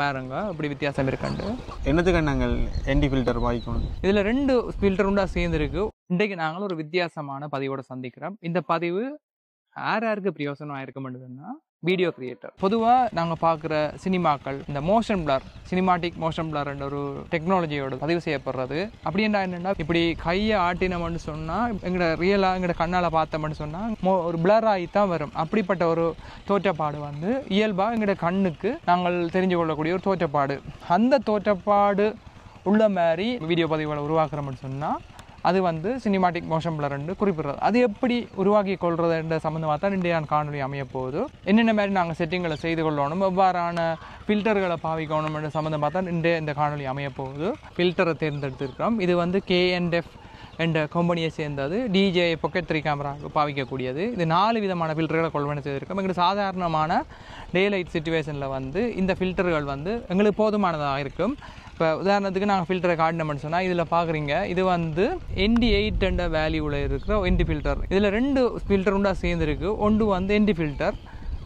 பாருங்க இப்படி வித்தியாசம் இருக்காண்டு என்னதுக்கு நாங்கள் என்டி ஃபில்டர் வாங்கிக்கணும் இதில் ரெண்டு ஃபில்டர் உண்டா சேர்ந்துருக்கு இன்றைக்கு நாங்கள் ஒரு வித்தியாசமான பதிவோட சந்திக்கிறோம் இந்த பதிவு யார் யாருக்கு பிரயோசனம் ஆயிருக்க மாட்டேதுன்னா வீடியோ கிரியேட்டர் பொதுவாக நாங்கள் பார்க்குற சினிமாக்கள் இந்த மோஷன் பிளர் சினிமாட்டிக் மோஷன் பிளர்ன்ற ஒரு டெக்னாலஜியோட பதிவு செய்யப்படுறது அப்படி என்ன என்னென்னா இப்படி கையை ஆட்டினோம்னு சொன்னால் எங்களோட ரியலாக எங்களோட கண்ணால் பார்த்தோம்னு சொன்னால் மோ ஒரு பிளர் ஆகி தான் வரும் அப்படிப்பட்ட ஒரு தோற்றப்பாடு வந்து இயல்பாக எங்களோட கண்ணுக்கு நாங்கள் தெரிஞ்சு கொள்ளக்கூடிய ஒரு தோற்றப்பாடு அந்த தோற்றப்பாடு உள்ள மாதிரி வீடியோ பதிவுகளை உருவாக்குறோம்னு சொன்னால் அது வந்து சினிமாட்டிக் மோஷன் பிளர் என்று குறிப்பிடுறது அது எப்படி உருவாக்கி கொள்வது என்ற சம்மந்தமாக தான் நான் காணொலி அமைய போகுது என்னென்ன மாதிரி நாங்கள் செட்டிங்களை செய்து கொள்ளணும் எவ்வாறான ஃபில்டர்களை பாவிக்கணும் என்ற சம்மந்தமாக தான் இன்றைய இந்த காணொலி அமைய போகுது ஃபில்டரை தேர்ந்தெடுத்திருக்கிறோம் இது வந்து கேஎன்டெஃப் என்ற கம்பெனியை சேர்ந்தது டிஜே பொக்கெட் த்ரீ கேமரா பாவிக்கக்கூடியது இது நாலு விதமான ஃபில்டர்களை கொள்வனை செய்திருக்கோம் எங்களுக்கு சாதாரணமான டே லைட் சுச்சுவேஷனில் வந்து இந்த ஃபில்டர்கள் வந்து எங்களுக்கு போதுமானதாக இருக்கும் இப்போ உதாரணத்துக்கு நாங்கள் ஃபில்டரை காட்டினோம்னு சொன்னால் இதில் பார்க்குறீங்க இது வந்து என்டி எயிட் என்ற வேல்யூவில் இருக்கிற என்டி ஃபில்டர் இதில் ரெண்டு ஃபில்டர் உண்டாக சேர்ந்துருக்கு ஒன்று வந்து என்டி ஃபில்டர்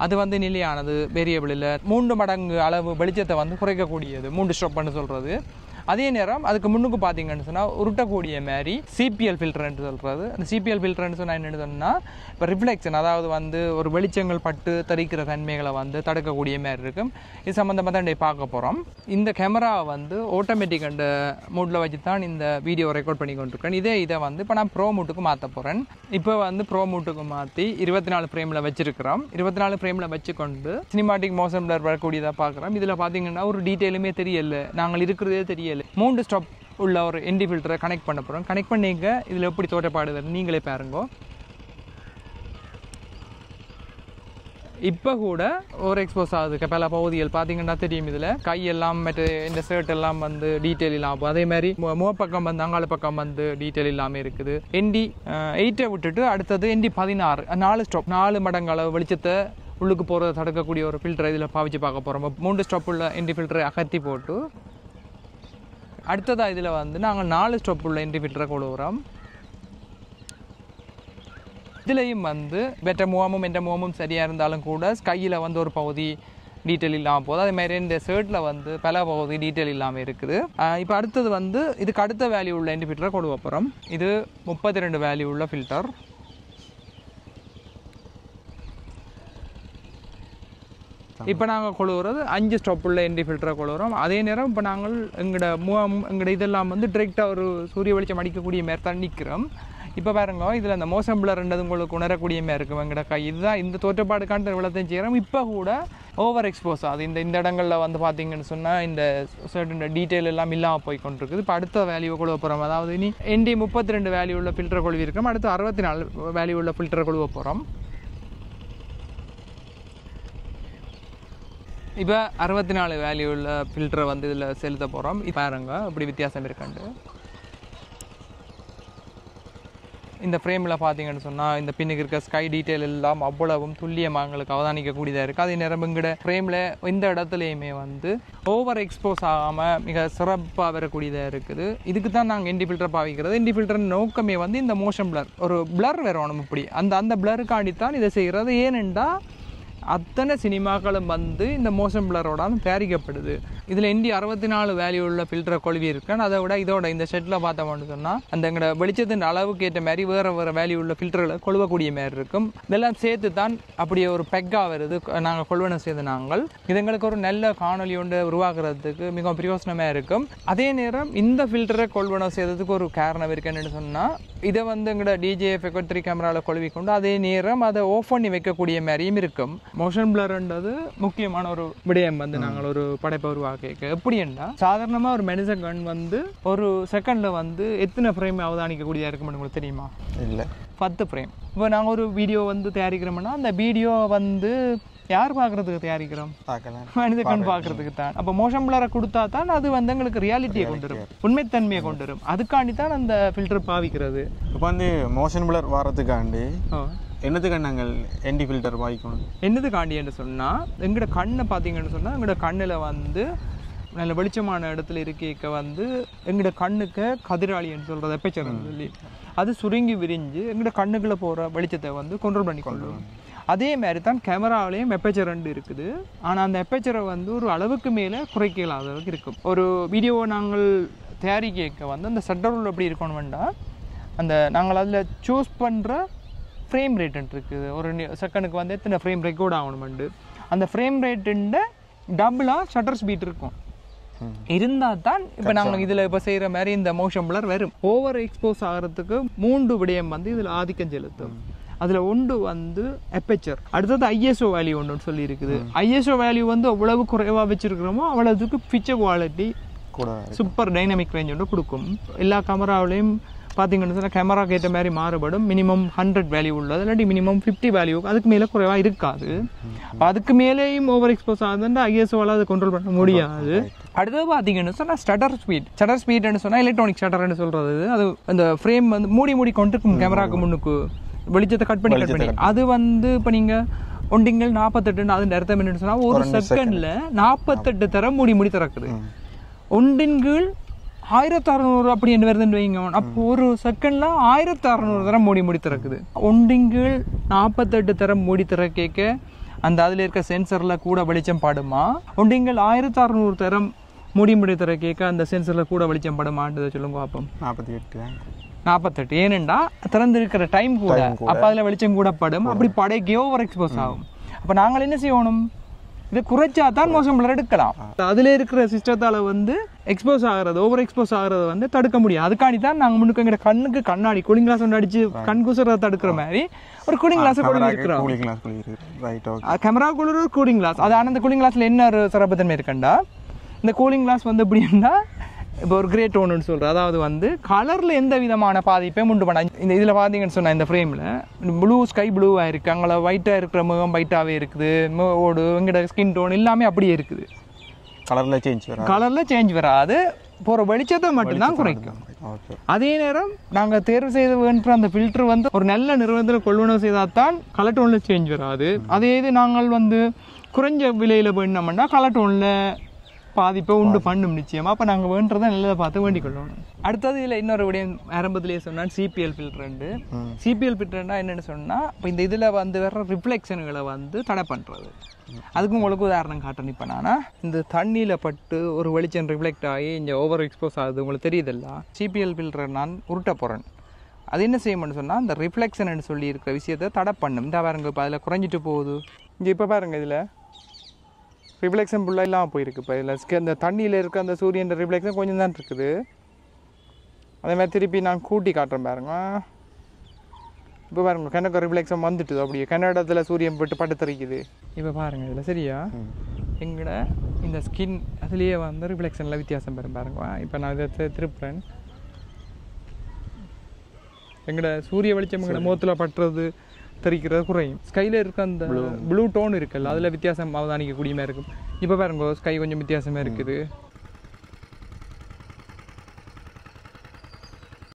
அது வந்து நிலையானது வேரியபிளில் மூன்று மடங்கு அளவு வெளிச்சத்தை வந்து குறைக்கக்கூடியது மூன்று ஸ்டெப்னு சொல்கிறது அதே நேரம் அதுக்கு முன்னுக்கு பார்த்தீங்கன்னு சொன்னால் உருட்டக்கூடிய மாதிரி சிபிஎல் ஃபில்டர்னு சொல்கிறது அந்த சிபிஎல் ஃபில்டர்னு சொன்னால் என்னென்னு சொன்னால் இப்போ ரிஃப்ளெக்ஷன் அதாவது வந்து ஒரு வெளிச்சங்கள் பட்டு தரிக்கிற தன்மைகளை வந்து தடுக்கக்கூடிய மாதிரி இருக்கும் இது சம்மந்தமாக தான் பார்க்க போகிறோம் இந்த கேமராவை வந்து ஆட்டோமேட்டிக் அந்த மூடில் வச்சு தான் இந்த வீடியோ ரெக்கார்ட் பண்ணி கொண்டிருக்கேன் இதே இதை வந்து இப்போ நான் ப்ரோ மூட்டுக்கு மாற்ற போகிறேன் இப்போ வந்து ப்ரோ மூட்டுக்கு மாற்றி இருபத்தி நாலு ஃப்ரேமில் வச்சிருக்கிறோம் இருபத்தி நாலு ஃப்ரேமில் வச்சுக்கொண்டு சினிமாட்டிக் மோசம் வரக்கூடியதாக பார்க்குறோம் இதில் பார்த்தீங்கன்னா ஒரு டீட்டெயிலுமே தெரியல நாங்கள் இருக்கிறதே தெரியல ஏழு மூன்று ஸ்டாப் உள்ள ஒரு என்டி ஃபில்டரை கனெக்ட் பண்ண போகிறோம் கனெக்ட் பண்ணிங்க இதில் எப்படி தோட்டப்பாடுதுன்னு நீங்களே பாருங்கோ இப்போ கூட ஒரு எக்ஸ்போஸ் ஆகுது பல பகுதிகள் பார்த்தீங்கன்னா தெரியும் இதில் கையெல்லாம் மற்ற இந்த ஷர்ட் எல்லாம் வந்து டீட்டெயில் இல்லாமல் அதே மாதிரி மோ பக்கம் வந்து அங்காள பக்கம் வந்து டீட்டெயில் இல்லாமல் இருக்குது என்டி எயிட்டை விட்டுட்டு அடுத்தது என்டி பதினாறு நாலு ஸ்டாப் நாலு மடங்கு அளவு வெளிச்சத்தை உள்ளுக்கு போகிறத தடுக்கக்கூடிய ஒரு ஃபில்டரை இதில் பாவிச்சு பார்க்க போகிறோம் மூன்று ஸ்டாப் உள்ள என்டி ஃபில்டரை அகற்றி போட்டு அடுத்ததாக இதில் வந்து நாங்கள் நாலு ஸ்டெப் உள்ள இன்டி ஃபில்டரை இதுலேயும் வந்து வெற்ற முகமும் எந்த முகமும் சரியாக இருந்தாலும் கூட கையில் வந்து ஒரு பகுதி டீட்டெயில் இல்லாமல் போகுது மாதிரி இந்த ஷர்ட்டில் வந்து பல பகுதி டீட்டெயில் இல்லாமல் இருக்குது இப்போ அடுத்தது வந்து இதுக்கு அடுத்த வேல்யூ உள்ள இண்டிஃபில்டரை கொண்டு போகிறோம் இது முப்பத்தி ரெண்டு வேல்யூ உள்ள ஃபில்டர் இப்போ நாங்கள் கொழுவுறது அஞ்சு ஸ்டாப்புள்ள என்டி ஃபில்டரை கொழுவுறோம் அதே நேரம் இப்போ நாங்கள் எங்களோட மு எங்களோட இதெல்லாம் வந்து டிரெக்டாக ஒரு சூரிய வெளிச்சம் அடிக்கக்கூடிய மாரி தான் நிற்கிறோம் இப்போ பாருங்க இதில் அந்த மோசம் பிளர்ன்றது உங்களுக்கு உணரக்கூடிய மாதிரி இருக்கும் எங்கட கை இதுதான் இந்த தோற்றப்பாடுக்கான விளத்தையும் செய்கிறோம் இப்போ கூட ஓவர் எக்ஸ்போஸ் ஆகுது இந்த இந்த இடங்களில் வந்து பார்த்தீங்கன்னு சொன்னால் இந்த சர்டன் டீட்டெயில் எல்லாம் இல்லாமல் போய் கொண்டிருக்குது இப்போ அடுத்த வேல்யூ கொழுவ போகிறோம் அதாவது இனி என்டி முப்பத்தி ரெண்டு வேல்யூ உள்ள ஃபில்டர் கொழுவி இருக்கோம் அடுத்து அறுபத்தி நாலு வேல்யூ உள்ள ஃபில்டர் கொழுவ போகிறோம் இப்போ அறுபத்தி நாலு வேல்யூ உள்ள ஃபில்டரை வந்து இதில் செலுத்த போகிறோம் பாருங்க இப்படி வித்தியாசம் இருக்காண்டு இந்த ஃப்ரேமில் பார்த்தீங்கன்னு சொன்னால் இந்த பின்னுக்கு இருக்க ஸ்கை டீட்டெயில் எல்லாம் அவ்வளவும் துல்லியமாக எங்களுக்கு அவதானிக்கக்கூடியதாக இருக்குது அதே நேரம் இங்கிட்ட ஃப்ரேமில் இந்த இடத்துலையுமே வந்து ஓவர் எக்ஸ்போஸ் ஆகாமல் மிக சிறப்பாக வரக்கூடியதாக இருக்குது இதுக்கு தான் நாங்கள் இண்டி ஃபில்டர் பாவிக்கிறது இண்டி ஃபில்டர் நோக்கமே வந்து இந்த மோஷன் பிளர் ஒரு பிளர் வரணும் இப்படி அந்த அந்த பிளருக்காண்டி தான் இதை செய்கிறது ஏனென்றால் அத்தனை சினிமாக்களும் வந்து இந்த மோஷன் பிளரோட தயாரிக்கப்படுது இதில் இந்தி அறுபத்தி நாலு வேல்யூ உள்ள ஃபில்டரை கொழுவி இருக்கேன் அதை விட இதோட இந்த செட்டில் பார்த்தோம்னு சொன்னால் அந்த எங்களோட வெளிச்சத்தின் அளவுக்கு ஏற்ற மாதிரி வேறு வேறு வேல்யூ உள்ள ஃபில்டர்களை கொழுவக்கூடிய மாதிரி இருக்கும் இதெல்லாம் சேர்த்து தான் அப்படியே ஒரு பெக்காக வருது நாங்கள் கொள்வனை செய்த நாங்கள் இது எங்களுக்கு ஒரு நல்ல காணொலி ஒன்று உருவாக்குறதுக்கு மிகவும் பிரயோசனமாக இருக்கும் அதே நேரம் இந்த ஃபில்டரை கொள்வனை செய்ததுக்கு ஒரு காரணம் இருக்குன்னு சொன்னால் இதை வந்து எங்களோட டிஜே ஃபெக்கோ த்ரீ கேமராவில் கொழுவிக்கொண்டு அதே நேரம் அதை ஓஃப் பண்ணி வைக்கக்கூடிய மாதிரியும் இருக்கும் மோஷன் பிளர்ன்றது முக்கியமான ஒரு விடயம் வந்து நாங்கள் ஒரு படைப்பை உருவாக்க எப்படின்னா சாதாரணமாக ஒரு மனுஷன் கண் வந்து ஒரு செகண்டில் வந்து எத்தனை ஃப்ரேம் அவதானிக்கக்கூடியதாக இருக்கும் உங்களுக்கு தெரியுமா இல்லை பத்து ஃப்ரேம் இப்போ நாங்கள் ஒரு வீடியோ வந்து தயாரிக்கிறோம்னா அந்த வீடியோ வந்து யார் பார்க்கறதுக்கு தயாரிக்கிறோம் மனித கண் பார்க்கறதுக்கு தான் அப்போ மோஷன் பிளரை கொடுத்தா தான் அது வந்து எங்களுக்கு ரியாலிட்டியை கொண்டு வரும் உண்மைத்தன்மையை கொண்டு வரும் அதுக்காண்டி தான் அந்த ஃபில்டர் பாவிக்கிறது இப்போ வந்து மோஷன் பிளர் வர்றதுக்காண்டி என்னது நாங்கள் என்டி ஃபில்டர் வாய்க்கணும் என்னதுக்காண்டி என்று சொன்னால் எங்களோட கண்ணை பார்த்தீங்கன்னு சொன்னால் எங்களோட கண்ணில் வந்து நல்ல வெளிச்சமான இடத்துல இருக்க வந்து எங்களோட கண்ணுக்கு கதிராளி என்று சொல்கிறது எப்பச்சரம் சொல்லி அது சுருங்கி விரிஞ்சு எங்களோட கண்ணுக்குள்ளே போகிற வெளிச்சத்தை வந்து கண்ட்ரோல் பண்ணி கொள்ளும் அதே மாதிரி தான் கேமராவிலையும் எப்பச்சரண்டு ரெண்டு இருக்குது ஆனால் அந்த எப்பச்சரை வந்து ஒரு அளவுக்கு மேலே குறைக்க அளவுக்கு இருக்கும் ஒரு வீடியோவை நாங்கள் தயாரிக்க வந்து அந்த சட்டர் எப்படி இருக்கணும் வேண்டாம் அந்த நாங்கள் அதில் சூஸ் பண்ணுற ஃப்ரேம் ரேட் இருக்குது ஒரு செகண்டுக்கு வந்து எத்தனை ஃப்ரேம் ரெக்கார்ட் ஆகணுமெண்டு அந்த ஃப்ரேம் ரேட்டுண்ட டபுளாக ஷட்டர் ஸ்பீட் இருக்கும் இருந்தால் தான் இப்போ நாங்கள் இதில் இப்போ செய்கிற மாதிரி இந்த மோஷன் பிளர் வரும் ஓவர் எக்ஸ்போஸ் ஆகிறதுக்கு மூன்று விடயம் வந்து இதில் ஆதிக்கம் செலுத்தும் அதில் ஒன்று வந்து எப்பச்சர் அடுத்தது ஐஎஸ்ஓ வேல்யூ ஒன்றுன்னு சொல்லி இருக்குது ஐஎஸ்ஓ வேல்யூ வந்து அவ்வளவு குறைவாக வச்சுருக்கிறோமோ அவ்வளோதுக்கு picture quality super dynamic range ஒன்று கொடுக்கும் எல்லா கேமராவிலையும் பார்த்தீங்கன்னு சொன்னால் கேமராக்கு ஏற்ற மாதிரி மாறுபடும் மினிமம் ஹண்ட்ரட் வேல்யூ உள்ளது இல்லாட்டி மினிமம் ஃபிஃப்டி வேல்யூ அதுக்கு மேலே குறைவாக இருக்காது அதுக்கு மேலேயும் ஓவர் எக்ஸ்போஸ் ஆகுதுன்னா ஐஎஸ்ஓவால் அது கண்ட்ரோல் பண்ண முடியாது அடுத்தது பார்த்தீங்கன்னு சொன்னால் ஸ்டட்டர் ஸ்பீட் ஸ்டட்டர் ஸ்பீட்னு சொன்னால் எலக்ட்ரானிக் ஸ்டட்டர்னு சொல்கிறது அது அந்த ஃப்ரேம் வந்து மூடி மூடி கொண்டிருக்கும் கேமராவுக்கு முன்னுக்கு வெளிச்சத்தை கட் பண்ணி கட் பண்ணி அது வந்து இப்போ நீங்கள் ஒண்டிங்கள் நாற்பத்தெட்டுன்னு அது அர்த்தம் என்னன்னு சொன்னால் ஒரு செகண்டில் நாற்பத்தெட்டு தரம் மூடி மூடி திறக்குது ஒன்றின் கீழ் ஆயிரத்தி அறநூறு அப்படி என்ன வருதுன்னு வைங்க அப்போ ஒரு செகண்ட்ல ஆயிரத்தி அறநூறு தரம் மூடி மூடி திறக்குது ஒன்றிங்கள் நாற்பத்தெட்டு தரம் மூடி திறக்க அந்த அதில் இருக்க சென்சரில் கூட வெளிச்சம் பாடுமா ஒன்றிங்கள் ஆயிரத்தி அறநூறு தரம் மூடி மூடி திற கேட்க அந்த சென்சரில் கூட வெளிச்சம் பாடுமான்றதை சொல்லுங்க அப்போ நாற்பத்தி எட்டு நாற்பத்தெட்டு ஏனெண்டா திறந்திருக்கிற டைம் கூட அப்போ அதில் வெளிச்சம் கூட படும் அப்படி படைக்கே ஓவர் எக்ஸ்போஸ் ஆகும் அப்போ நாங்கள் என்ன செய்யணும் இது குறைச்சா தான் மோசம் எடுக்கலாம் அதுல இருக்கிற சிஸ்டத்தால் வந்து எக்ஸ்போஸ் ஆகிறது ஓவர் எக்ஸ்போஸ் ஆகிறத வந்து தடுக்க முடியும் அதுக்காண்டி தான் நாங்கள் முன்னுக்கு கண்ணுக்கு கண்ணாடி கூலிங் கிளாஸ் ஒன்று அடிச்சு கண் கூசுறத தடுக்கிற மாதிரி ஒரு கூலிங் கிளாஸ் கூட இருக்கிறோம் கேமராக்குள்ள ஒரு கூலிங் கிளாஸ் அது ஆனால் அந்த கூலிங் கிளாஸ்ல என்ன ஒரு தன்மை இருக்கண்டா இந்த கூலிங் கிளாஸ் வந்து எப்படின்னா இப்போ ஒரு கிரேட் ஒன்றுன்னு சொல்கிற அதாவது வந்து கலரில் எந்த விதமான பாதிப்பையும் உண்டு பண்ண இந்த இதில் பார்த்தீங்கன்னு சொன்னால் இந்த ஃப்ரேமில் ப்ளூ ஸ்கை ப்ளூவாக இருக்குது அங்கே ஒயிட்டாக இருக்கிற முகம் ஒயிட்டாகவே இருக்குது ஓடு எங்கிட்ட ஸ்கின் டோன் எல்லாமே அப்படியே இருக்குது கலரில் சேஞ்ச் வரும் கலரில் சேஞ்ச் வராது போகிற வெளிச்சத்தை மட்டும்தான் குறைக்கும் அதே நேரம் நாங்கள் தேர்வு செய்து வேண்டிய அந்த ஃபில்டர் வந்து ஒரு நல்ல நிறுவனத்தில் கொள்வனவு செய்தால் தான் கலர் டோனில் சேஞ்ச் வராது அதே இது நாங்கள் வந்து குறைஞ்ச விலையில் வேணுனோம்னா கலர் டோனில் பாதிப்பை உண்டு பண்ணும் நிச்சயமாக அப்போ நாங்கள் வேண்டதை நல்லதை பார்த்து வேண்டிக் கொள்ளணும் அடுத்தது இதில் இன்னொரு விடயம் ஆரம்பத்திலேயே சொன்னால் சிபிஎல் பில்ட்ரண்டு சிபிஎல் பில்ட்ரண்டா என்னென்னு சொன்னால் இப்போ இந்த இதில் வந்து வர்ற ரிஃப்ளெக்ஷன்களை வந்து தடை பண்ணுறது அதுக்கு உங்களுக்கு உதாரணம் காட்டணும் இப்போ நானா இந்த தண்ணியில் பட்டு ஒரு வெளிச்சம் ரிஃப்ளெக்ட் ஆகி இங்கே ஓவர் எக்ஸ்போஸ் ஆகுது உங்களுக்கு தெரியுதுல்ல சிபிஎல் பில்டர் நான் உருட்ட போகிறேன் அது என்ன செய்யணும்னு சொன்னால் அந்த ரிஃப்ளெக்ஷன் சொல்லி இருக்கிற விஷயத்தை தடை பண்ணும் இந்த பாருங்க இப்போ அதில் குறைஞ்சிட்டு போகுது இங்கே இப்போ பாருங்கள் இதில் ரிஃப்ளெக்ஷன் ஃபுல்லாக இல்லாமல் போயிருக்கு இப்போ இதில் இந்த தண்ணியில் இருக்க அந்த சூரியன் ரிஃப்ளெக்ஷன் கொஞ்சம் தான் இருக்குது அதே மாதிரி திருப்பி நான் கூட்டி காட்டுறேன் பாருங்க இப்போ பாருங்க கிணக்கு ரிஃப்ளெக்ஷன் வந்துட்டுது அப்படியே கன்னடத்தில் சூரியன் போட்டு பட்டு தெரிக்குது இப்போ பாருங்கள் இதில் சரியா எங்கட இந்த ஸ்கின் அதுலேயே வந்து ரிஃப்ளெக்ஷனில் வித்தியாசம் பெறும் பாருங்க இப்போ நான் இதை திருப்புறேன் எங்கட சூரிய வெளிச்சம் எங்கட முகத்தில் பட்டுறது தெரிக்கிறது குறையும் ஸ்கையில் இருக்க அந்த ப்ளூ டோன் இருக்குல்ல அதில் வித்தியாசம் அவதானிக்க கூடியமாக இருக்கும் இப்போ பாருங்க ஸ்கை கொஞ்சம் வித்தியாசமாக இருக்குது